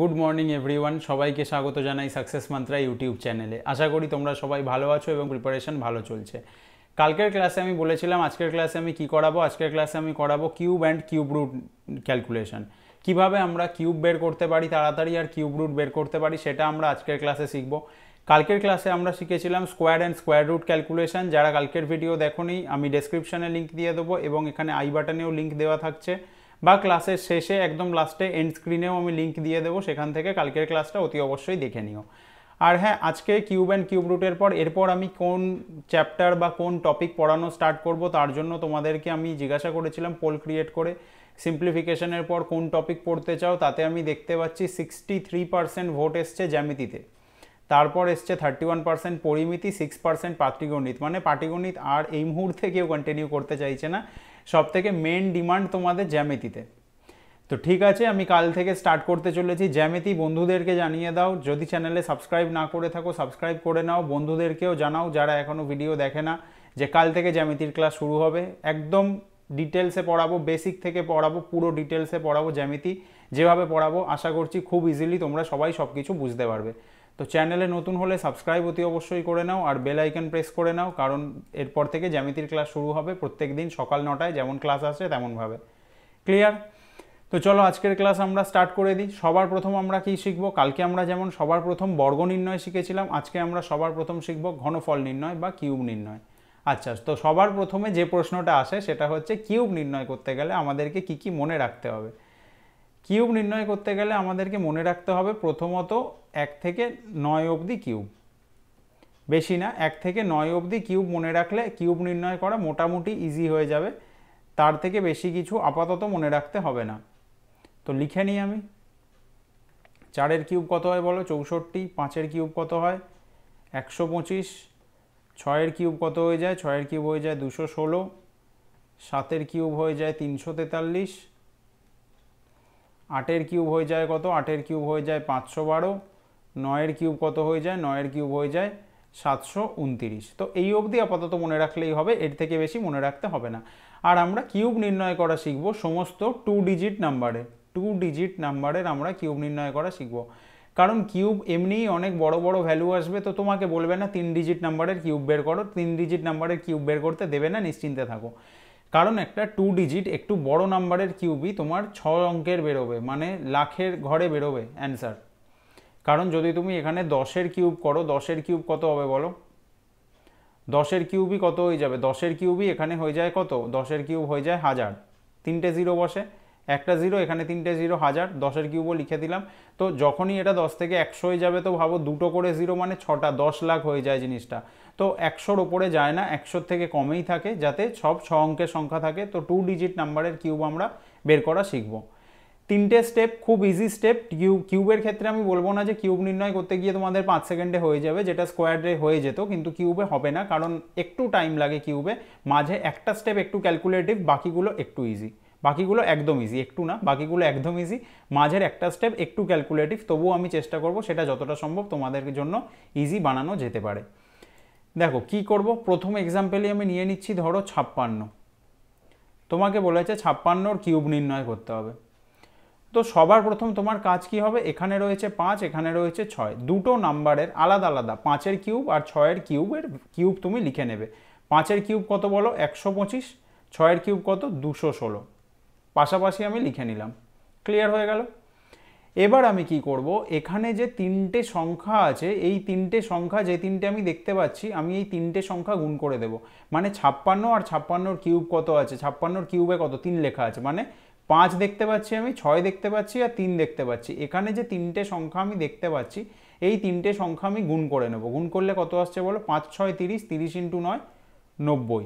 good morning everyone সবাইকে স্বাগত জানাই সাকসেস মান্ত্রা ইউটিউব চ্যানেলে আশা করি তোমরা সবাই ভালো আছো এবং প্রিপারেশন ভালো চলছে কালকের ক্লাসে আমি বলেছিলাম আজকের ক্লাসে আমি কি করাবো আজকের ক্লাসে আমি করাবো cube and cube root calculation কিভাবে আমরা কিউব বের করতে পারি তাড়াতাড়ি আর কিউব রুট বের করতে পারি সেটা আমরা আজকের ক্লাসে শিখব কালকের ক্লাসে আমরা শিখেছিলাম square and square root calculation যারা কালকের ভিডিও দেখো আমি ডেসক্রিপশানে লিঙ্ক দিয়ে দেবো এবং এখানে আই বাটনেও লিঙ্ক দেওয়া থাকছে বা ক্লাসের শেষে একদম লাস্টে এন্ড স্ক্রিনেও আমি লিঙ্ক দিয়ে দেবো সেখান থেকে কালকের ক্লাসটা অতি অবশ্যই দেখে নিও আর হ্যাঁ আজকে কিউব অ্যান্ড কিউব রুটের পর এরপর আমি কোন চ্যাপ্টার বা কোন টপিক পড়ানো স্টার্ট করব তার জন্য তোমাদেরকে আমি জিজ্ঞাসা করেছিলাম পোল ক্রিয়েট করে সিম্পলিফিকেশনের পর কোন টপিক পড়তে চাও তাতে আমি দেখতে পাচ্ছি সিক্সটি থ্রি পার্সেন্ট ভোট এসছে জ্যামিতিতে তারপর এসছে থার্টি ওয়ান পার্সেন্ট পরিমিতি সিক্স পার্সেন্ট পাটিগণিত মানে পাটিগণিত আর এই মুহূর্তে কেউ কন্টিনিউ করতে চাইছে না সব থেকে মেন ডিমান্ড তোমাদের জ্যামিতিতে তো ঠিক আছে আমি কাল থেকে স্টার্ট করতে চলেছি জ্যামিতি বন্ধুদেরকে জানিয়ে দাও যদি চ্যানেলে সাবস্ক্রাইব না করে থাকো সাবস্ক্রাইব করে নাও বন্ধুদেরকেও জানাও যারা এখনও ভিডিও দেখে না যে কাল থেকে জ্যামিতির ক্লাস শুরু হবে একদম ডিটেলসে পড়াবো বেসিক থেকে পড়াবো পুরো ডিটেলসে পড়াবো জ্যামিতি যেভাবে পড়াবো আশা করছি খুব ইজিলি তোমরা সবাই সব কিছু বুঝতে পারবে তো চ্যানেলে নতুন হলে সাবস্ক্রাইব অতি অবশ্যই করে নাও আর বেল আইকন প্রেস করে নাও কারণ এরপর থেকে জ্যামিতির ক্লাস শুরু হবে প্রত্যেক দিন সকাল নটায় যেমন ক্লাস আসে তেমনভাবে ক্লিয়ার তো চলো আজকের ক্লাস আমরা স্টার্ট করে দিই সবার প্রথম আমরা কি শিখব কালকে আমরা যেমন সবার প্রথম বর্গ নির্ণয় শিখেছিলাম আজকে আমরা সবার প্রথম শিখব ঘনফল নির্ণয় বা কিউব নির্ণয় আচ্ছা তো সবার প্রথমে যে প্রশ্নটা আসে সেটা হচ্ছে কিউব নির্ণয় করতে গেলে আমাদেরকে কি কি মনে রাখতে হবে কিউব নির্ণয় করতে গেলে আমাদেরকে মনে রাখতে হবে প্রথমত এক থেকে নয় অবধি কিউব বেশি না এক থেকে নয় অবধি কিউব মনে রাখলে কিউব নির্ণয় করা মোটামুটি ইজি হয়ে যাবে তার থেকে বেশি কিছু আপাতত মনে রাখতে হবে না তো লিখে নিই আমি চারের কিউব কত হয় বলো চৌষট্টি পাঁচের কিউব কত হয় একশো পঁচিশ ছয়ের কিউব কত হয়ে যায় ছয়ের কিউব হয়ে যায় দুশো ষোলো সাতের কিউব হয়ে যায় তিনশো তেতাল্লিশ আটের কিউব হয়ে যায় কত আটের কিউব হয়ে যায় পাঁচশো বারো নয়ের কিউব কত হয়ে যায় নয়ের কিউব হয়ে যায় সাতশো উনতিরিশ তো এই অবধি আপাতত মনে রাখলেই হবে এর থেকে বেশি মনে রাখতে হবে না আর আমরা কিউব নির্ণয় করা শিখব সমস্ত টু ডিজিট নাম্বারে টু ডিজিট নাম্বারের আমরা কিউব নির্ণয় করা শিখব কারণ কিউব এমনিই অনেক বড় বড় ভ্যালু আসবে তো তোমাকে বলবে না তিন ডিজিট নাম্বারের কিউব বের করো তিন ডিজিট নাম্বারের কিউব বের করতে দেবে না নিশ্চিন্তে থাকো কারণ একটা টু ডিজিট একটু বড় নাম্বারের কিউবই তোমার ছ অঙ্কের বেরোবে মানে লাখের ঘরে বেরোবে অ্যান্সার কারণ যদি তুমি এখানে দশের কিউব করো দশের কিউব কত হবে বলো দশের কিউবই কত হয়ে যাবে দশের কিউবই এখানে হয়ে যায় কত দশের কিউব হয়ে যায় হাজার তিনটে জিরো বসে একটা জিরো এখানে তিনটে জিরো হাজার দশের কিউবও লিখে দিলাম তো যখনই এটা দশ থেকে একশো হয়ে যাবে তো ভাবো দুটো করে জিরো মানে ছটা দশ লাখ হয়ে যায় জিনিসটা তো একশোর ওপরে যায় না একশোর থেকে কমেই থাকে যাতে সব ছ অঙ্কের সংখ্যা থাকে তো টু ডিজিট নাম্বারের কিউব আমরা বের করা শিখবো তিনটে স্টেপ খুব ইজি স্টেপ কিউব কিউবের ক্ষেত্রে আমি বলবো না যে কিউব নির্ণয় করতে গিয়ে তোমাদের পাঁচ সেকেন্ডে হয়ে যাবে যেটা স্কোয়ারে হয়ে যেত কিন্তু কিউবে হবে না কারণ একটু টাইম লাগে কিউবে মাঝে একটা স্টেপ একটু ক্যালকুলেটিভ বাকিগুলো একটু ইজি বাকিগুলো একদম ইজি একটু না বাকিগুলো একদম ইজি মাঝের একটা স্টেপ একটু ক্যালকুলেটিভ তবুও আমি চেষ্টা করব সেটা যতটা সম্ভব তোমাদের জন্য ইজি বানানো যেতে পারে দেখো কি করব প্রথম এক্সাম্পেলই আমি নিয়ে নিচ্ছি ধরো ছাপ্পান্ন তোমাকে বলেছে ছাপ্পান্নর কিউব নির্ণয় করতে হবে তো সবার প্রথম তোমার কাজ কি হবে এখানে রয়েছে পাঁচ এখানে রয়েছে ছয় দুটো নাম্বারের আলাদা আলাদা পাঁচের কিউব আর ছয়ের কিউবের কিউব তুমি লিখে নেবে পাঁচের কিউব কত বলো একশো পঁচিশ ছয়ের কিউব কত দুশো ষোলো পাশাপাশি আমি লিখে নিলাম ক্লিয়ার হয়ে গেল এবার আমি কি করব এখানে যে তিনটে সংখ্যা আছে এই তিনটে সংখ্যা যে তিনটে আমি দেখতে পাচ্ছি আমি এই তিনটে সংখ্যা গুণ করে দেব মানে ছাপ্পান্ন আর ছাপ্পান্নর কিউব কত আছে ছাপ্পান্নর কিউবে কত তিন লেখা আছে মানে পাঁচ দেখতে পাচ্ছি আমি ছয় দেখতে পাচ্ছি আর তিন দেখতে পাচ্ছি এখানে যে তিনটে সংখ্যা আমি দেখতে পাচ্ছি এই তিনটে সংখ্যা আমি গুণ করে নেব গুণ করলে কত আসছে বলো পাঁচ ছয় তিরিশ তিরিশ ইন্টু নয় নব্বই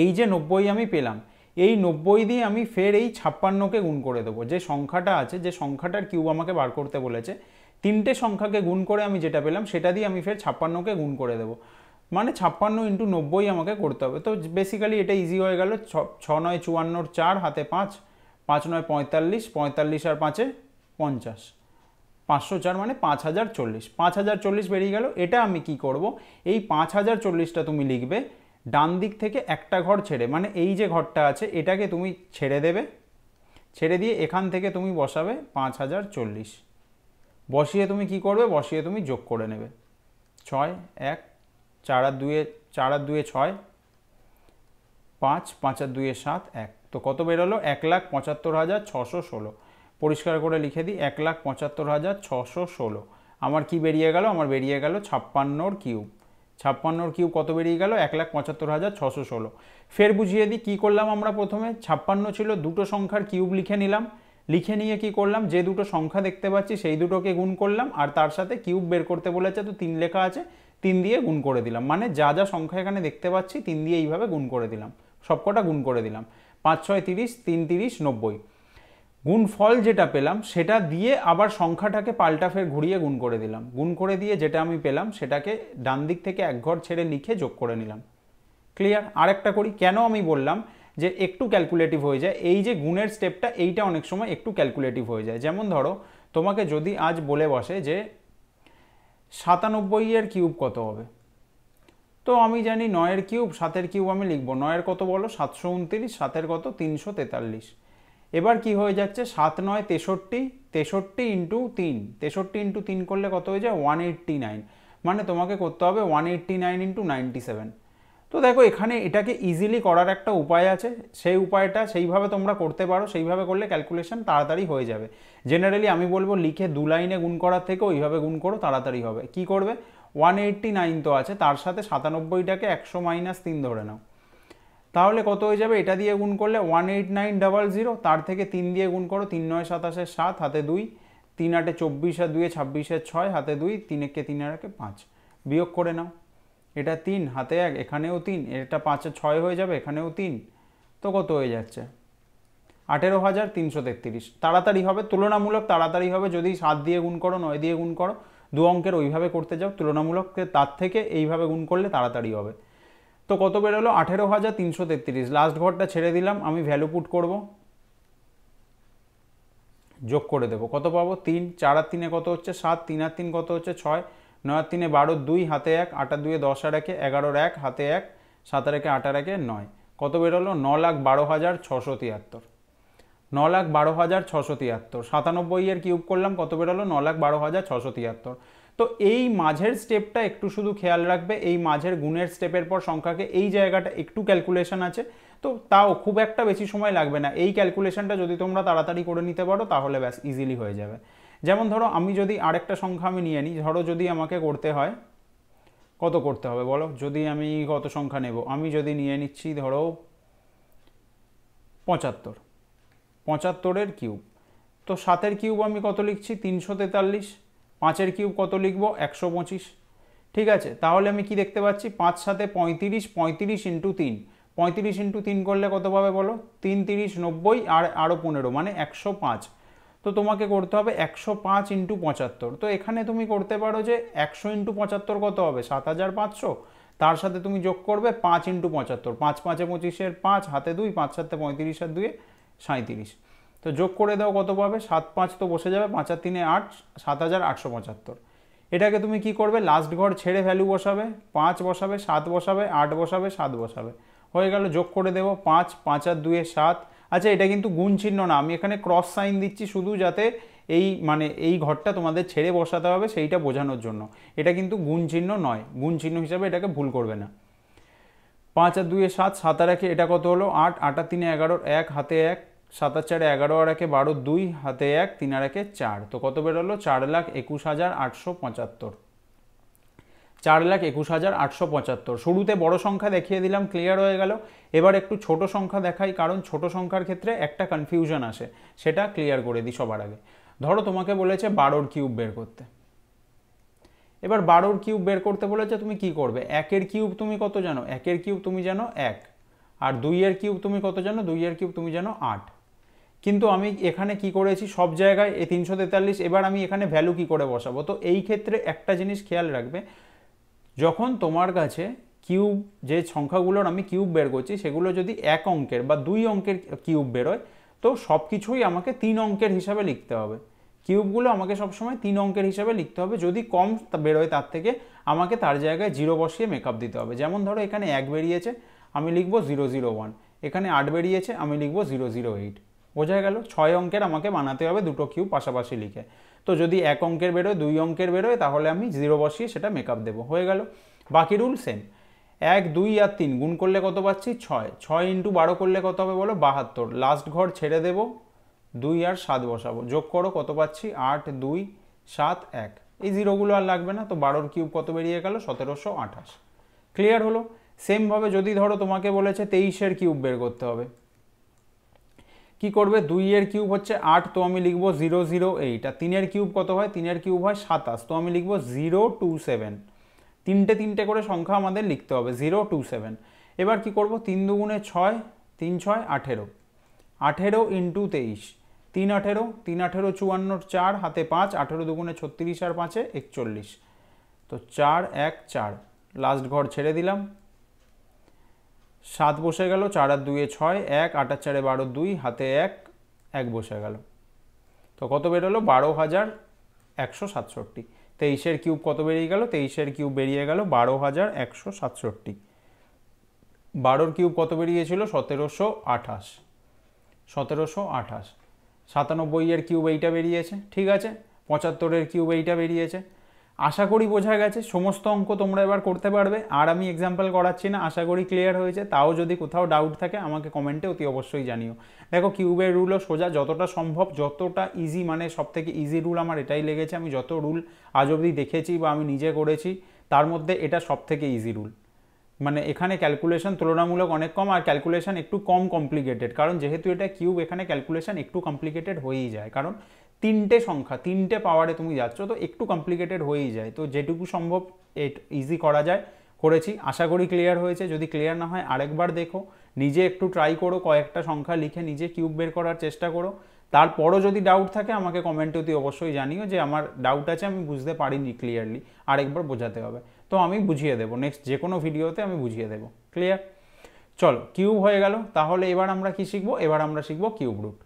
এই যে নব্বই আমি পেলাম এই নব্বই দিয়ে আমি ফের এই ছাপ্পান্নকে গুণ করে দেবো যে সংখ্যাটা আছে যে সংখ্যাটার কিউব আমাকে বার করতে বলেছে তিনটে সংখ্যাকে গুণ করে আমি যেটা পেলাম সেটা দিয়ে আমি ফের ছাপ্পান্নকে গুণ করে দেবো মানে ছাপ্পান্ন ইন্টু নব্বই আমাকে করতে হবে তো বেসিক্যালি এটা ইজি হয়ে গেল ছ নয় চুয়ান্নর চার হাতে পাঁচ পাঁচ নয় পঁয়তাল্লিশ পঁয়তাল্লিশ আর পাঁচে পঞ্চাশ পাঁচশো চার মানে পাঁচ হাজার চল্লিশ পাঁচ হাজার চল্লিশ বেরিয়ে গেল এটা আমি কি করব এই পাঁচ হাজার চল্লিশটা তুমি লিখবে ডান দিক থেকে একটা ঘর ছেড়ে মানে এই যে ঘরটা আছে এটাকে তুমি ছেড়ে দেবে ছেড়ে দিয়ে এখান থেকে তুমি বসাবে পাঁচ হাজার চল্লিশ বসিয়ে তুমি কি করবে বসিয়ে তুমি যোগ করে নেবে ছয় এক চার আর দুয়ে চার আর দুয়ে ছয় পাঁচ পাঁচ আর দুয়ে সাত এক তো কত বেরোলো এক লাখ পঁচাত্তর হাজার ছশো ষোলো পরিষ্কার করে লিখে দিই এক লাখ পঁচাত্তর হাজার ছশো ষোলো আমার কি বেরিয়ে গেল আমার বেরিয়ে গেল ছাপ্পান্নর কিউব ছাপ্পান্নর কিউব কত বেরিয়ে গেল এক লাখ পঁচাত্তর হাজার ছশো ষোলো ফের বুঝিয়ে দিই কী করলাম আমরা প্রথমে ছাপ্পান্ন ছিল দুটো সংখ্যার কিউব লিখে নিলাম লিখে নিয়ে কি করলাম যে দুটো সংখ্যা দেখতে পাচ্ছি সেই দুটোকে গুণ করলাম আর তার সাথে কিউব বের করতে বলেছে তো তিন লেখা আছে তিন দিয়ে গুণ করে দিলাম মানে যা যা সংখ্যা এখানে দেখতে পাচ্ছি তিন দিয়ে এইভাবে গুণ করে দিলাম সবকটা গুণ করে দিলাম পাঁচ ছয় তিরিশ তিন তিরিশ নব্বই গুণ ফল যেটা পেলাম সেটা দিয়ে আবার সংখ্যাটাকে পাল্টা ফের ঘুরিয়ে গুণ করে দিলাম গুণ করে দিয়ে যেটা আমি পেলাম সেটাকে ডান দিক থেকে এক ঘর ছেড়ে লিখে যোগ করে নিলাম ক্লিয়ার আরেকটা করি কেন আমি বললাম যে একটু ক্যালকুলেটিভ হয়ে যায় এই যে গুণের স্টেপটা এইটা অনেক সময় একটু ক্যালকুলেটিভ হয়ে যায় যেমন ধরো তোমাকে যদি আজ বলে বসে যে সাতানব্বই এর কিউব কত হবে তো আমি জানি নয়ের কিউব সাতের কিউব আমি লিখব নয়ের কত বলো সাতশো উনত্রিশ সাতের কত তিনশো তেতাল্লিশ এবার কি হয়ে যাচ্ছে সাত নয় তেষট্টি তেষট্টি ইন্টু তিন তেষট্টি ইন্টু তিন করলে কত হয়ে যায় ওয়ান এইট্টি নাইন মানে তোমাকে করতে হবে one eighty nine into ninety seven তো দেখো এখানে এটাকে ইজিলি করার একটা উপায় আছে সেই উপায়টা সেইভাবে তোমরা করতে পারো সেইভাবে করলে ক্যালকুলেশন তাড়াতাড়ি হয়ে যাবে জেনারেলি আমি বলবো লিখে দু লাইনে গুণ করার থেকে ওইভাবে গুণ করো তাড়াতাড়ি হবে কি করবে ওয়ান এইট্টি নাইন তো আছে তার সাথে সাতানব্বইটাকে একশো মাইনাস তিন ধরে নাও তাহলে কত হয়ে যাবে এটা দিয়ে গুণ করলে one eight nine double zero তার থেকে তিন দিয়ে গুণ করো তিন নয় সাতাশের সাত হাতে দুই তিন আটে চব্বিশে দুয়ে ছাব্বিশের ছয় হাতে দুই তিন একে তিন আটকে পাঁচ বিয়োগ করে নাও এটা তিন হাতে এক এখানেও তিন এটা পাঁচে ছয় হয়ে যাবে এখানেও তিন তো কত হয়ে যাচ্ছে আঠেরো হাজার তিনশো তেত্রিশ তাড়াতাড়ি হবে তুলনামূলক তাড়াতাড়ি হবে যদি সাত দিয়ে গুণ করো নয় দিয়ে গুণ করো দু অঙ্কের ওইভাবে করতে যাও তুলনামূলক তার থেকে এইভাবে গুণ করলে তাড়াতাড়ি হবে তো কত বেরোলো আঠেরো হাজার তিনশো তেত্রিশ লাস্ট ঘরটা ছেড়ে দিলাম আমি ভ্যালু পুট করব যোগ করে দেবো কত পাবো তিন চার আর তিনে কত হচ্ছে সাত তিন আর তিন কত হচ্ছে ছয় নয় তিনে বারো দুই হাতে এক আটা দুয়ে দশ আর একে এগারোর এক হাতে এক আর একে আটার একে নয় কত বেরোলো ন লাখ বারো হাজার ছশো তিয়াত্তর ন লাখ বারো হাজার ছশো তিয়াত্তর সাতানব্বই এর কিউব করলাম কত বেরোলো ন লাখ বারো হাজার ছশো তিয়াত্তর তো এই মাঝের স্টেপটা একটু শুধু খেয়াল রাখবে এই মাঝের গুণের স্টেপের পর সংখ্যাকে এই জায়গাটা একটু ক্যালকুলেশন আছে তো তাও খুব একটা বেশি সময় লাগবে না এই ক্যালকুলেশনটা যদি তোমরা তাড়াতাড়ি করে নিতে পারো তাহলে ব্যাস ইজিলি হয়ে যাবে যেমন ধরো আমি যদি আরেকটা সংখ্যা আমি নিয়ে নিই ধরো যদি আমাকে করতে হয় কত করতে হবে বলো যদি আমি কত সংখ্যা নেব আমি যদি নিয়ে নিচ্ছি ধরো পঁচাত্তর পঁচাত্তরের কিউব তো সাতের কিউব আমি কত লিখছি তিনশো তেতাল্লিশ পাঁচের কিউব কত লিখবো একশো পঁচিশ ঠিক আছে তাহলে আমি কি দেখতে পাচ্ছি পাঁচ সাথে পঁয়ত্রিশ পঁয়ত্রিশ ইন্টু তিন পঁয়ত্রিশ ইন্টু তিন করলে কত পাবে বলো তিন তিরিশ নব্বই আর আরও পনেরো মানে একশো পাঁচ তো তোমাকে করতে হবে একশো পাঁচ ইন্টু পঁচাত্তর তো এখানে তুমি করতে পারো যে একশো ইন্টু পঁচাত্তর কত হবে সাত হাজার পাঁচশো তার সাথে তুমি যোগ করবে পাঁচ ইন্টু পঁচাত্তর পাঁচ পাঁচে পঁচিশের পাঁচ হাতে দুই পাঁচ সাতে পঁয়ত্রিশ আর দুয়ে সাঁত্রিশ তো যোগ করে দাও কত পাবে সাত পাঁচ তো বসে যাবে পাঁচ আর তিনে আট সাত হাজার আটশো পঁচাত্তর এটাকে তুমি কি করবে লাস্ট ঘর ছেড়ে ভ্যালু বসাবে পাঁচ বসাবে সাত বসাবে আট বসাবে সাত বসাবে হয়ে গেল যোগ করে দেবো পাঁচ পাঁচ আর দুয়ে সাত আচ্ছা এটা কিন্তু গুণ চিহ্ন না আমি এখানে ক্রস সাইন দিচ্ছি শুধু যাতে এই মানে এই ঘরটা তোমাদের ছেড়ে বসাতে হবে সেইটা বোঝানোর জন্য এটা কিন্তু গুণ চিহ্ন নয় গুণ চিহ্ন হিসাবে এটাকে ভুল করবে না পাঁচ আর দুয়ে সাত সাত আর একে এটা কত হলো আট আটা তিনে এগারোর এক হাতে এক সাত আর চারে এগারো আর একে বারো দুই হাতে এক তিন আর একে চার তো কত বেরোলো চার লাখ একুশ হাজার আটশো পঁচাত্তর চার লাখ একুশ হাজার আটশো পঁচাত্তর শুরুতে বড় সংখ্যা দেখিয়ে দিলাম ক্লিয়ার হয়ে গেল এবার একটু ছোট সংখ্যা দেখাই কারণ ছোট সংখ্যার ক্ষেত্রে একটা কনফিউশন আসে সেটা ক্লিয়ার করে দিই সবার আগে ধরো তোমাকে বলেছে বারোর কিউব বের করতে এবার বারোর কিউব বের করতে বলেছে তুমি কি করবে একের কিউব তুমি কত জানো একের কিউব তুমি জানো এক আর দুইয়ের কিউব তুমি কত জানো দুইয়ের কিউব তুমি জানো আট কিন্তু আমি এখানে কি করেছি সব জায়গায় এই তিনশো তেতাল্লিশ এবার আমি এখানে ভ্যালু কি করে বসাবো তো এই ক্ষেত্রে একটা জিনিস খেয়াল রাখবে যখন তোমার কাছে কিউব যে সংখ্যাগুলোর আমি কিউব বের করছি সেগুলো যদি এক অঙ্কের বা দুই অঙ্কের কিউব বেরোয় তো সব কিছুই আমাকে তিন অঙ্কের হিসাবে লিখতে হবে কিউবগুলো আমাকে সবসময় তিন অঙ্কের হিসাবে লিখতে হবে যদি কম বেরোয় তার থেকে আমাকে তার জায়গায় জিরো বসিয়ে মেকআপ দিতে হবে যেমন ধরো এখানে এক বেরিয়েছে আমি লিখবো জিরো জিরো ওয়ান এখানে আট বেরিয়েছে আমি লিখবো জিরো জিরো এইট বোঝা গেল ছয় অঙ্কের আমাকে বানাতে হবে দুটো কিউব পাশাপাশি লিখে তো যদি এক অঙ্কের বেরোয় দুই অঙ্কের বেরোয় তাহলে আমি জিরো বসিয়ে সেটা মেকআপ দেবো হয়ে গেল বাকি রুল সেম এক দুই আর তিন গুণ করলে কত পাচ্ছি ছয় ছয় ইন্টু বারো করলে কত হবে বলো বাহাত্তর লাস্ট ঘর ছেড়ে দেব দুই আর সাত বসাবো যোগ করো কত পাচ্ছি আট দুই সাত এক এই জিরোগুলো আর লাগবে না তো বারোর কিউব কত বেরিয়ে গেল সতেরোশো আঠাশ ক্লিয়ার হলো সেমভাবে যদি ধরো তোমাকে বলেছে তেইশের কিউব বের করতে হবে কি করবে দুইয়ের কিউব হচ্ছে আট তো আমি লিখবো জিরো জিরো এইট আর তিনের কিউব কত হয় তিনের কিউব হয় সাতাশ তো আমি লিখবো জিরো টু সেভেন তিনটে তিনটে করে সংখ্যা আমাদের লিখতে হবে জিরো টু সেভেন এবার কি করব তিন দুগুণে ছয় তিন ছয় আঠেরো আঠেরো ইন্টু তেইশ তিন আঠেরো তিন আঠেরো চুয়ান্ন চার হাতে পাঁচ আঠেরো দুগুণে ছত্রিশ আর পাঁচে একচল্লিশ তো চার এক চার লাস্ট ঘর ছেড়ে দিলাম সাত বসে গেল চার আর দুয়ে ছয় এক আট আর চারে বারো দুই হাতে এক এক বসে গেল তো কত বেরোলো বারো হাজার একশো সাতষট্টি তেইশের কিউব কত বেরিয়ে গেল তেইশের কিউব বেরিয়ে গেল বারো হাজার একশো সাতষট্টি বারোর কিউব কত বেরিয়েছিল সতেরোশো আঠাশ সতেরোশো আঠাশ সাতানব্বইয়ের কিউব এইটা বেরিয়েছে ঠিক আছে পঁচাত্তরের কিউব এইটা বেরিয়েছে আশা করি বোঝা গেছে সমস্ত অঙ্ক তোমরা এবার করতে পারবে আর আমি এক্সাম্পল করাচ্ছি না আশা করি ক্লিয়ার হয়েছে তাও যদি কোথাও ডাউট থাকে আমাকে কমেন্টে অতি অবশ্যই জানিও দেখো কিউবের রুলও সোজা যতটা সম্ভব যতটা ইজি মানে সবথেকে ইজি রুল আমার এটাই লেগেছে আমি যত রুল আজ অবধি দেখেছি বা আমি নিজে করেছি তার মধ্যে এটা সবথেকে ইজি রুল মানে এখানে ক্যালকুলেশন তুলনামূলক অনেক কম আর ক্যালকুলেশন একটু কম কমপ্লিকেটেড কারণ যেহেতু এটা কিউব এখানে ক্যালকুলেশন একটু কমপ্লিকেটেড হয়েই যায় কারণ তিনটে সংখ্যা তিনটে পাওয়ারে তুমি যাচ্ছ তো একটু কমপ্লিকেটেড হয়েই যায় তো যেটুকু সম্ভব এট ইজি করা যায় করেছি আশা করি ক্লিয়ার হয়েছে যদি ক্লিয়ার না হয় আরেকবার দেখো নিজে একটু ট্রাই করো কয়েকটা সংখ্যা লিখে নিজে কিউব বের করার চেষ্টা করো তারপরও যদি ডাউট থাকে আমাকে কমেন্টে তুই অবশ্যই জানিও যে আমার ডাউট আছে আমি বুঝতে পারিনি ক্লিয়ারলি আরেকবার বোঝাতে হবে তো আমি বুঝিয়ে দেবো নেক্সট যে কোনো ভিডিওতে আমি বুঝিয়ে দেবো ক্লিয়ার চলো কিউব হয়ে গেল তাহলে এবার আমরা কি শিখবো এবার আমরা শিখবো কিউব রুট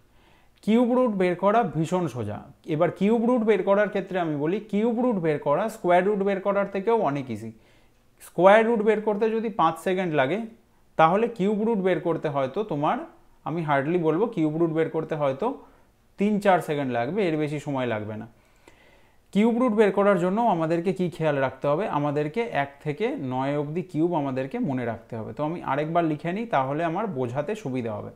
কিউব রুট বের করা ভীষণ সোজা এবার কিউব রুট বের করার ক্ষেত্রে আমি বলি কিউব রুট বের করা স্কোয়ার রুট বের করার থেকেও অনেক ইজি স্কোয়ার রুট বের করতে যদি পাঁচ সেকেন্ড লাগে তাহলে কিউব রুট বের করতে হয়তো তোমার আমি হার্ডলি বলবো কিউব রুট বের করতে হয়তো তিন চার সেকেন্ড লাগবে এর বেশি সময় লাগবে না কিউব রুট বের করার জন্য আমাদেরকে কি খেয়াল রাখতে হবে আমাদেরকে এক থেকে নয় অবধি কিউব আমাদেরকে মনে রাখতে হবে তো আমি আরেকবার লিখে নিই তাহলে আমার বোঝাতে সুবিধা হবে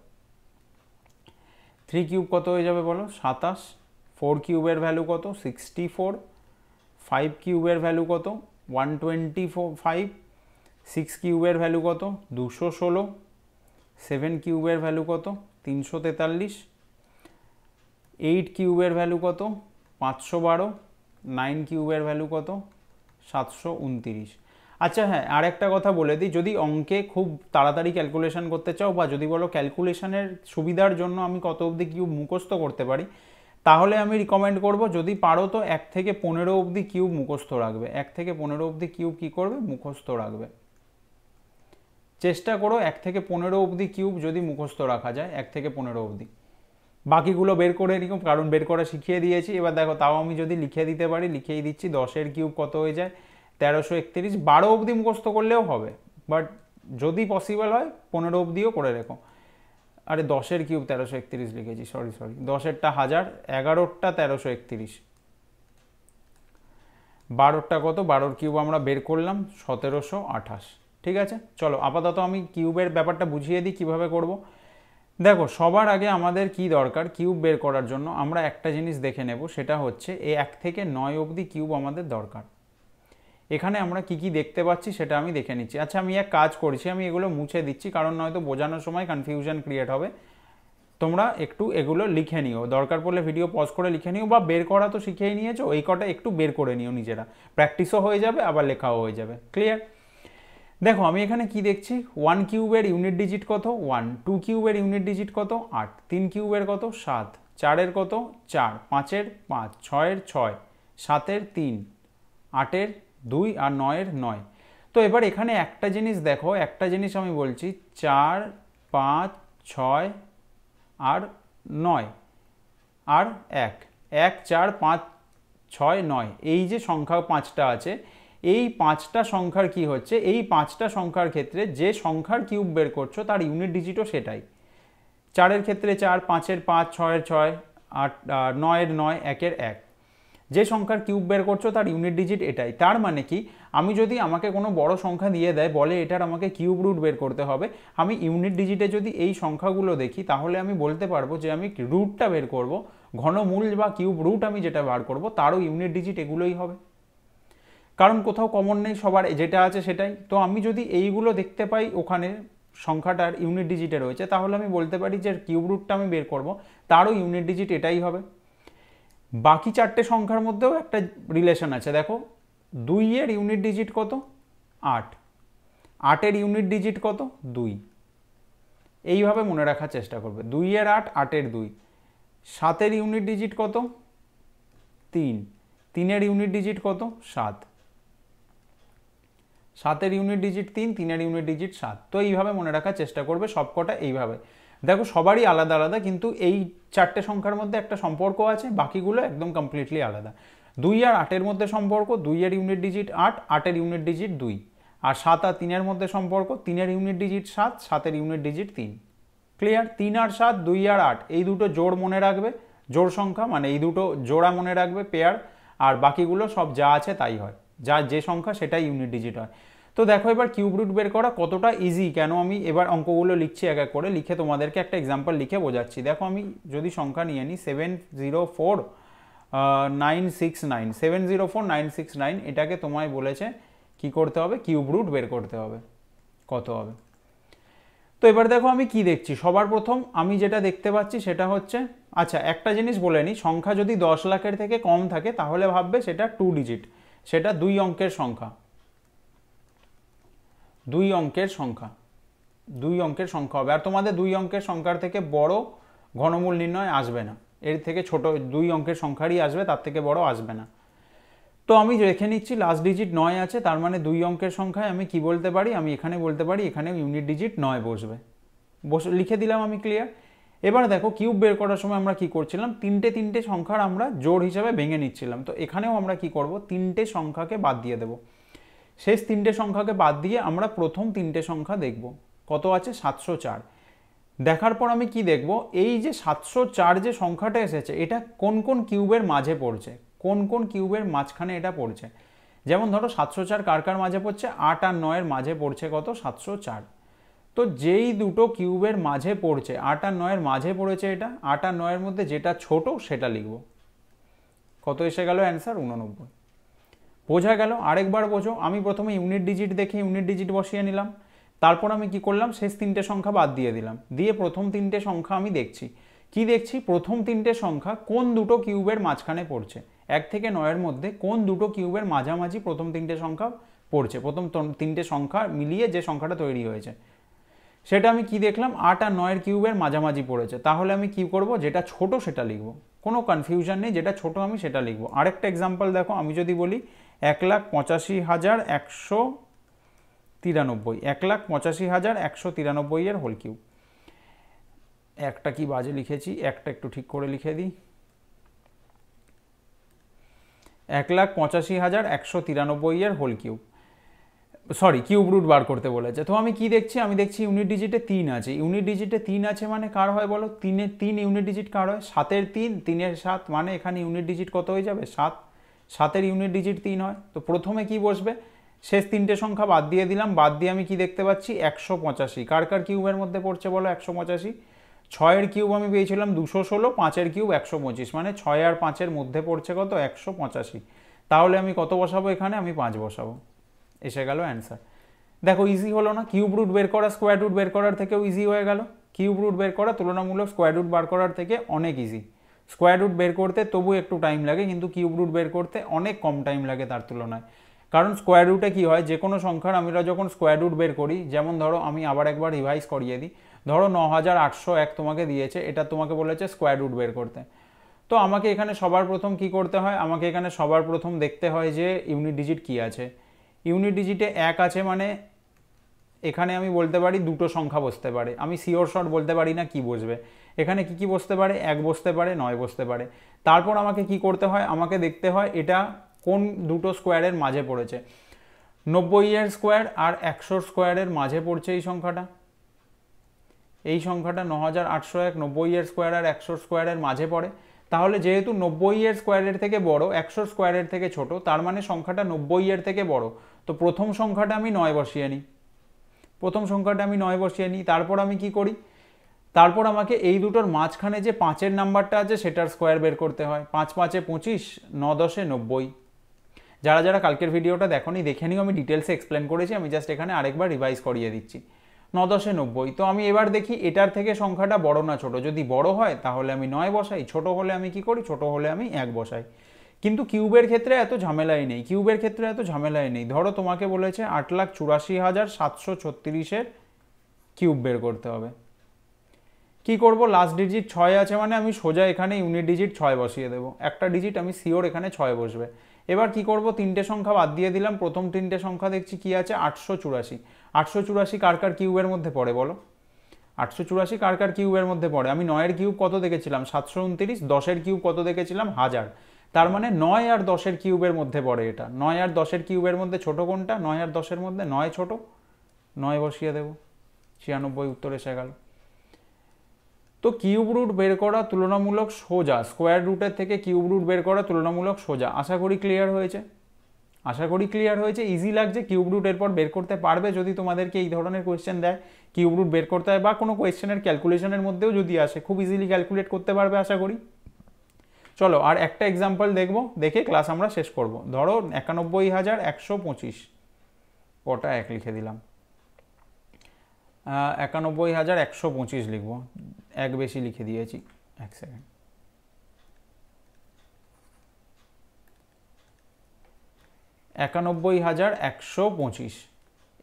থ্রি কিউব কত হয়ে যাবে বলো সাতাশ ফোর কিউবের ভ্যালু কত সিক্সটি ফোর ফাইভ কিউবের ভ্যালু কত ওয়ান টোয়েন্টি ফাইভ সিক্স কিউবের ভ্যালু কত দুশো ষোলো সেভেন কিউবের ভ্যালু কত তিনশো তেতাল্লিশ এইট কিউবের ভ্যালু কত পাঁচশো বারো নাইন কিউবের ভ্যালু কত সাতশো উনতিরিশ আচ্ছা হ্যাঁ আর একটা কথা বলে দিই যদি অঙ্কে খুব তাড়াতাড়ি ক্যালকুলেশন করতে চাও বা যদি বলো ক্যালকুলেশনের সুবিধার জন্য আমি কত অবধি কিউব মুখস্থ করতে পারি তাহলে আমি রিকমেন্ড করব যদি পারো তো এক থেকে পনেরো অবধি কিউব মুখস্থ রাখবে এক থেকে পনেরো অবধি কিউব কী করবে মুখস্থ রাখবে চেষ্টা করো এক থেকে পনেরো অবধি কিউব যদি মুখস্থ রাখা যায় এক থেকে পনেরো অবধি বাকিগুলো বের করে নিকম কারণ বের করা শিখিয়ে দিয়েছি এবার দেখো তাও আমি যদি লিখে দিতে পারি লিখেই দিচ্ছি দশের কিউব কত হয়ে যায় তেরোশো একত্রিশ বারো অবধি মুখস্থ করলেও হবে বাট যদি পসিবল হয় পনেরো অবধিও করে রেখো আরে দশের কিউব তেরোশো একত্রিশ লিখেছি সরি সরি দশেরটা হাজার এগারোটা তেরোশো একত্রিশ বারোরটা কত বারোর কিউব আমরা বের করলাম সতেরোশো আঠাশ ঠিক আছে চলো আপাতত আমি কিউবের ব্যাপারটা বুঝিয়ে দিই কীভাবে করব দেখো সবার আগে আমাদের কি দরকার কিউব বের করার জন্য আমরা একটা জিনিস দেখে নেব সেটা হচ্ছে এ এক থেকে নয় অবধি কিউব আমাদের দরকার এখানে আমরা কি কি দেখতে পাচ্ছি সেটা আমি দেখে নিচ্ছি আচ্ছা আমি এক কাজ করেছি আমি এগুলো মুছে দিচ্ছি কারণ নয়তো বোঝানোর সময় কনফিউশন ক্রিয়েট হবে তোমরা একটু এগুলো লিখে নিও দরকার পড়লে ভিডিও পজ করে লিখে নিও বা বের করা তো শিখেই নিয়েছো এই কটা একটু বের করে নিও নিজেরা প্র্যাকটিসও হয়ে যাবে আবার লেখাও হয়ে যাবে ক্লিয়ার দেখো আমি এখানে কি দেখছি ওয়ান কিউবের ইউনিট ডিজিট কত ওয়ান টু কিউবের ইউনিট ডিজিট কত আট তিন কিউবের কত সাত চারের কত চার পাঁচের পাঁচ ছয়ের ছয় সাতের তিন আটের দুই আর নয়ের নয় তো এবার এখানে একটা জিনিস দেখো একটা জিনিস আমি বলছি চার পাঁচ ছয় আর নয় আর এক এক চার পাঁচ ছয় নয় এই যে সংখ্যা পাঁচটা আছে এই পাঁচটা সংখ্যার কি হচ্ছে এই পাঁচটা সংখ্যার ক্ষেত্রে যে সংখ্যার কিউব বের করছো তার ইউনিট ডিজিটও সেটাই চারের ক্ষেত্রে চার পাঁচের পাঁচ ছয়ের ছয় আট নয়ের নয় একের এক যে সংখ্যার কিউব বের করছো তার ইউনিট ডিজিট এটাই তার মানে কি আমি যদি আমাকে কোনো বড় সংখ্যা দিয়ে দেয় বলে এটার আমাকে কিউব রুট বের করতে হবে আমি ইউনিট ডিজিটে যদি এই সংখ্যাগুলো দেখি তাহলে আমি বলতে পারবো যে আমি রুটটা বের করব ঘনমূল বা কিউব রুট আমি যেটা বার করব তারও ইউনিট ডিজিট এগুলোই হবে কারণ কোথাও কমন নেই সবার যেটা আছে সেটাই তো আমি যদি এইগুলো দেখতে পাই ওখানে সংখ্যাটার ইউনিট ডিজিটে রয়েছে তাহলে আমি বলতে পারি যে কিউব রুটটা আমি বের করব তারও ইউনিট ডিজিট এটাই হবে বাকি চারটে সংখ্যার মধ্যেও একটা রিলেশন আছে দেখো দুইয়ের ইউনিট ডিজিট কত আট আটের ইউনিট ডিজিট কত দুই এইভাবে মনে রাখার চেষ্টা করবে দুইয়ের আট আটের দুই সাতের ইউনিট ডিজিট কত তিন তিনের ইউনিট ডিজিট কত সাত সাতের ইউনিট ডিজিট তিন তিনের ইউনিট ডিজিট সাত তো এইভাবে মনে রাখার চেষ্টা করবে সবকটা এইভাবে দেখো সবারই আলাদা আলাদা কিন্তু এই চারটে সংখ্যার মধ্যে একটা সম্পর্ক আছে বাকিগুলো একদম কমপ্লিটলি আলাদা দুই আর আটের মধ্যে সম্পর্ক দুই এর ইউনিট ডিজিট আট আটের ইউনিট ডিজিট দুই আর সাত আর তিনের মধ্যে সম্পর্ক তিনের ইউনিট ডিজিট সাত সাতের ইউনিট ডিজিট তিন ক্লিয়ার তিন আর সাত দুই আর আট এই দুটো জোড় মনে রাখবে জোর সংখ্যা মানে এই দুটো জোড়া মনে রাখবে পেয়ার আর বাকিগুলো সব যা আছে তাই হয় যা যে সংখ্যা সেটাই ইউনিট ডিজিট হয় তো দেখো এবার কিউব রুট বের করা কতটা ইজি কেন আমি এবার অঙ্কগুলো লিখছি এক এক করে লিখে তোমাদেরকে একটা এক্সাম্পল লিখে বোঝাচ্ছি দেখো আমি যদি সংখ্যা নিয়ে নিই seven zero four nine six nine seven zero four nine six nine এটাকে তোমায় বলেছে কি করতে হবে কিউব রুট বের করতে হবে কত হবে তো এবার দেখো আমি কি দেখছি সবার প্রথম আমি যেটা দেখতে পাচ্ছি সেটা হচ্ছে আচ্ছা একটা জিনিস বলে নিই সংখ্যা যদি দশ লাখের থেকে কম থাকে তাহলে ভাববে সেটা টু ডিজিট সেটা দুই অঙ্কের সংখ্যা দুই অঙ্কের সংখ্যা দুই অঙ্কের সংখ্যা হবে আর তোমাদের দুই অঙ্কের সংখ্যার থেকে বড় ঘনমূল নির্ণয় আসবে না এর থেকে ছোট দুই অঙ্কের সংখ্যারই আসবে তার থেকে বড় আসবে না তো আমি রেখে নিচ্ছি লাস্ট ডিজিট নয় আছে তার মানে দুই অঙ্কের সংখ্যায় আমি কি বলতে পারি আমি এখানে বলতে পারি এখানে ইউনিট ডিজিট নয় বসবে বস লিখে দিলাম আমি ক্লিয়ার এবার দেখো কিউব বের করার সময় আমরা কি করছিলাম তিনটে তিনটে সংখ্যার আমরা জোর হিসাবে ভেঙে নিচ্ছিলাম তো এখানেও আমরা কি করব তিনটে সংখ্যাকে বাদ দিয়ে দেবো শেষ তিনটে সংখ্যাকে বাদ দিয়ে আমরা প্রথম তিনটে সংখ্যা দেখব কত আছে সাতশো চার দেখার পর আমি কি দেখব এই যে সাতশো চার যে সংখ্যাটা এসেছে এটা কোন কোন কিউবের মাঝে পড়ছে কোন কোন কিউবের মাঝখানে এটা পড়ছে যেমন ধরো সাতশো চার কার কার মাঝে পড়ছে আট আর নয়ের মাঝে পড়ছে কত সাতশো চার তো যেই দুটো কিউবের মাঝে পড়ছে আট আর নয়ের মাঝে পড়েছে এটা আট আর নয়ের মধ্যে যেটা ছোট সেটা লিখব কত এসে গেল অ্যান্সার উননব্বই বোঝা গেল আরেকবার বোঝো আমি প্রথমে ইউনিট ডিজিট দেখে ইউনিট ডিজিট বসিয়ে নিলাম তারপর আমি কি করলাম শেষ তিনটে সংখ্যা বাদ দিয়ে দিলাম দিয়ে প্রথম তিনটে সংখ্যা আমি দেখছি কি দেখছি প্রথম তিনটে সংখ্যা কোন দুটো কিউবের মাঝখানে পড়ছে এক থেকে নয়ের মধ্যে কোন দুটো কিউবের মাঝামাঝি প্রথম তিনটে সংখ্যা পড়ছে প্রথম তিনটে সংখ্যা মিলিয়ে যে সংখ্যাটা তৈরি হয়েছে সেটা আমি কি দেখলাম আট আর নয়ের কিউবের মাঝামাঝি পড়েছে তাহলে আমি কি করব যেটা ছোট সেটা লিখব কোনো কনফিউশন নেই যেটা ছোট আমি সেটা লিখব আরেকটা এক্সাম্পল দেখো আমি যদি বলি এক লাখ পঁচাশি হাজার একশো তিরানব্বই এক লাখ পঁচাশি হাজার একশো তিরানব্বইয়ের হোল কিউব একটা কি বাজে লিখেছি একটা একটু ঠিক করে লিখে দিই এক লাখ পঁচাশি হাজার একশো তিরানব্বইয়ের whole cube sorry cube root বার করতে বলেছে তো আমি কি দেখছি আমি দেখছি ইউনিট ডিজিটে তিন আছে ইউনিট ডিজিটে তিন আছে মানে কার হয় বলো তিনে তিন ইউনিট ডিজিট কার হয় সাতের তিন তিনের সাত মানে এখানে ইউনিট ডিজিট কত হয়ে যাবে সাত সাতের ইউনিট ডিজিট তিন হয় তো প্রথমে কি বসবে শেষ তিনটে সংখ্যা বাদ দিয়ে দিলাম বাদ দিয়ে আমি কি দেখতে পাচ্ছি একশো পঁচাশি কার কার কিউবের মধ্যে পড়ছে বলো একশো পঁচাশি ছয়ের কিউব আমি পেয়েছিলাম দুশো ষোলো পাঁচের কিউব একশো পঁচিশ মানে ছয় আর পাঁচের মধ্যে পড়ছে কত একশো পঁচাশি তাহলে আমি কত বসাবো এখানে আমি পাঁচ বসাবো এসে গেল অ্যান্সার দেখো ইজি হলো না কিউব রুট বের করা স্কোয়ার রুট বের করার থেকেও ইজি হয়ে গেল কিউব রুট বের করা তুলনামূলক স্কোয়ার রুট বার করার থেকে অনেক ইজি স্কোয়ার রুট বের করতে তবু একটু টাইম লাগে কিন্তু কিউব রুট বের করতে অনেক কম টাইম লাগে তার তুলনায় কারণ স্কোয়ার রুটে কী হয় যে কোনো সংখ্যার আমরা যখন স্কোয়ার রুট বের করি যেমন ধরো আমি আবার একবার রিভাইজ করিয়ে দিই ধরো ন হাজার আটশো এক তোমাকে দিয়েছে এটা তোমাকে বলেছে স্কোয়ার রুট বের করতে তো আমাকে এখানে সবার প্রথম কি করতে হয় আমাকে এখানে সবার প্রথম দেখতে হয় যে ইউনিট ডিজিট কি আছে ইউনিট ডিজিটে এক আছে মানে এখানে আমি বলতে পারি দুটো সংখ্যা বসতে পারে আমি সিওর শট বলতে পারি না কি বসবে এখানে কি কি বসতে পারে এক বসতে পারে নয় বসতে পারে তারপর আমাকে কি করতে হয় আমাকে দেখতে হয় এটা কোন দুটো স্কোয়ারের মাঝে পড়েছে নব্বইয়ের স্কোয়ার আর একশো স্কোয়ারের মাঝে পড়ছে এই সংখ্যাটা এই সংখ্যাটা ন হাজার আটশো এক নব্বইয়ের স্কোয়ার আর একশো স্কোয়ারের মাঝে পড়ে তাহলে যেহেতু নব্বইয়ের স্কোয়ারের থেকে বড় একশো স্কোয়ারের থেকে ছোট তার মানে সংখ্যাটা নব্বইয়ের থেকে বড় তো প্রথম সংখ্যাটা আমি নয় বসিয়ে নিই প্রথম সংখ্যাটা আমি নয় বসিয়ে নিই তারপর আমি কি করি তারপর আমাকে এই দুটোর মাঝখানে যে পাঁচের নাম্বারটা আছে সেটার স্কোয়ার বের করতে হয় পাঁচ পাঁচে পঁচিশ ন দশে নব্বই যারা যারা কালকের ভিডিওটা দেখনি দেখে নিও আমি ডিটেলসে এক্সপ্লেন করেছি আমি জাস্ট এখানে আরেকবার রিভাইজ করিয়ে দিচ্ছি ন দশে নব্বই তো আমি এবার দেখি এটার থেকে সংখ্যাটা বড় না ছোট যদি বড় হয় তাহলে আমি নয় বসাই ছোট হলে আমি কি করি ছোট হলে আমি এক বসাই কিন্তু কিউবের ক্ষেত্রে এত ঝামেলাই নেই কিউবের ক্ষেত্রে এত ঝামেলাই নেই ধরো তোমাকে বলেছে আট লাখ চুরাশি হাজার সাতশো ছত্রিশের কিউব বের করতে হবে কি করব লাস্ট ডিজিট ছয় আছে মানে আমি সোজা এখানে ইউনিট ডিজিট ছয় বসিয়ে দেবো একটা ডিজিট আমি সিওর এখানে ছয় বসবে এবার কি করব তিনটে সংখ্যা বাদ দিয়ে দিলাম প্রথম তিনটে সংখ্যা দেখছি কি আছে আটশো চুরাশি আটশো চুরাশি কার কার কিউবের মধ্যে পড়ে বলো আটশো চুরাশি কার কার কিউবের মধ্যে পড়ে আমি নয়ের কিউব কত দেখেছিলাম সাতশো উনত্রিশ দশের কিউব কত দেখেছিলাম হাজার তার মানে নয় আর দশের কিউবের মধ্যে পড়ে এটা নয় আর দশের কিউবের মধ্যে ছোট কোনটা নয় আর দশের মধ্যে নয় ছোট নয় বসিয়ে দেব ছিয়ানব্বই উত্তর এসে গেল তো কিউব রুট বের করা তুলনামূলক সোজা স্কোয়ার রুটের থেকে কিউব রুট বের করা তুলনামূলক সোজা আশা করি ক্লিয়ার হয়েছে আশা করি ক্লিয়ার হয়েছে ইজি লাগছে কিউব রুট এরপর বের করতে পারবে যদি তোমাদেরকে এই ধরনের কোয়েশ্চেন দেয় কিউব রুট বের করতে হয় বা কোনো কোয়েশ্চেনের ক্যালকুলেশনের মধ্যেও যদি আসে খুব ইজিলি ক্যালকুলেট করতে পারবে আশা করি চলো আর একটা এক্সাম্পল দেখব দেখে ক্লাস আমরা শেষ করব ধরো একানব্বই হাজার একশো পঁচিশ কটা এক লিখে দিলাম একানব্বই হাজার একশো পঁচিশ লিখবো এক বেশি লিখে দিয়েছি এক সেকেন্ড একানব্বই হাজার একশো পঁচিশ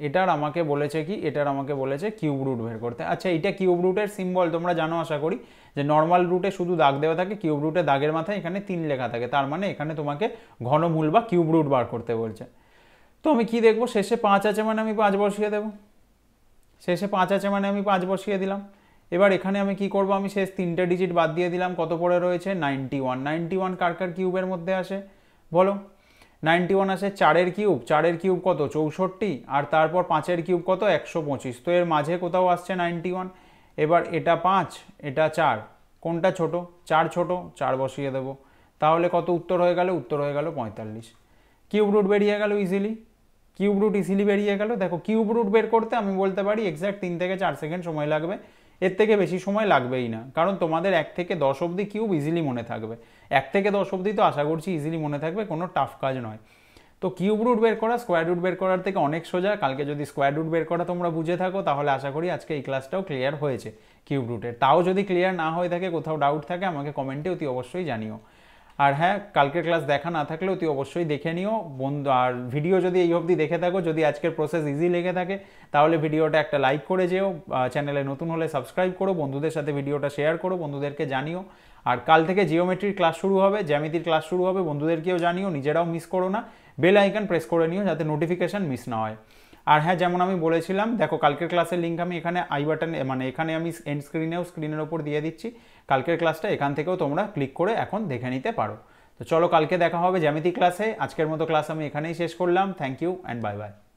এটার আমাকে বলেছে কি এটার আমাকে বলেছে কিউব রুট বের করতে আচ্ছা এটা কিউব রুটের সিম্বল তোমরা জানো আশা করি যে নর্মাল রুটে শুধু দাগ দেওয়া থাকে কিউব রুটে দাগের মাথায় এখানে তিন লেখা থাকে তার মানে এখানে তোমাকে ঘনমূল বা কিউব রুট বার করতে বলছে তো আমি কি দেখবো শেষে পাঁচ আছে মানে আমি পাঁচ বসিয়ে দেব শেষে পাঁচ আছে মানে আমি পাঁচ বসিয়ে দিলাম এবার এখানে আমি কি করব আমি শেষ তিনটে ডিজিট বাদ দিয়ে দিলাম কত পড়ে রয়েছে নাইনটি ওয়ান নাইনটি ওয়ান কার কার কিউবের মধ্যে আসে বলো নাইনটি ওয়ান আসে চারের কিউব চারের কিউব কত চৌষট্টি আর তারপর পাঁচের কিউব কত একশো পঁচিশ তো এর মাঝে কোথাও আসছে নাইনটি ওয়ান এবার এটা পাঁচ এটা চার কোনটা ছোট চার ছোট চার বসিয়ে দেব তাহলে কত উত্তর হয়ে গেল উত্তর হয়ে গেল পঁয়তাল্লিশ কিউব রুট বেরিয়ে গেল ইজিলি কিউব রুট ইজিলি বেরিয়ে গেল দেখো কিউব রুট বের করতে আমি বলতে পারি এক্স্যাক্ট তিন থেকে চার সেকেন্ড সময় লাগবে এর থেকে বেশি সময় লাগবেই না কারণ তোমাদের এক থেকে দশ অবধি কিউব ইজিলি মনে থাকবে এক থেকে দশ অবধি তো আশা করছি ইজিলি মনে থাকবে কোনো টাফ কাজ নয় তো কিউব রুট বের করা স্কোয়ার রুট বের করার থেকে অনেক সোজা কালকে যদি স্কোয়ার রুট বের করা তোমরা বুঝে থাকো তাহলে আশা করি আজকে এই ক্লাসটাও ক্লিয়ার হয়েছে কিউব রুটের তাও যদি ক্লিয়ার না হয়ে থাকে কোথাও ডাউট থাকে আমাকে কমেন্টে অতি অবশ্যই জানিও আর হ্যাঁ কালকের ক্লাস দেখা না থাকলেও তুই অবশ্যই দেখে নিও বন্ধু আর ভিডিও যদি এই অবধি দেখে থাকো যদি আজকের প্রসেস ইজি লেগে থাকে তাহলে ভিডিওটা একটা লাইক করে যেও চ্যানেলে নতুন হলে সাবস্ক্রাইব করো বন্ধুদের সাথে ভিডিওটা শেয়ার করো বন্ধুদেরকে জানিও আর কাল থেকে জিওমেট্রির ক্লাস শুরু হবে জ্যামিতির ক্লাস শুরু হবে বন্ধুদেরকেও জানিও নিজেরাও মিস করো না বেল আইকন প্রেস করে নিও যাতে নোটিফিকেশান মিস না হয় আর হ্যাঁ যেমন আমি বলেছিলাম দেখো কালকের ক্লাসের লিঙ্ক আমি এখানে আই বাটন মানে এখানে আমি এন্ড স্ক্রিনেও স্ক্রিনের ওপর দিয়ে দিচ্ছি কালকের ক্লাসটা এখান থেকেও তোমরা ক্লিক করে এখন দেখে নিতে পারো তো চলো কালকে দেখা হবে জ্যামিতি ক্লাসে আজকের মতো ক্লাস আমি এখানেই শেষ করলাম thank you and bye by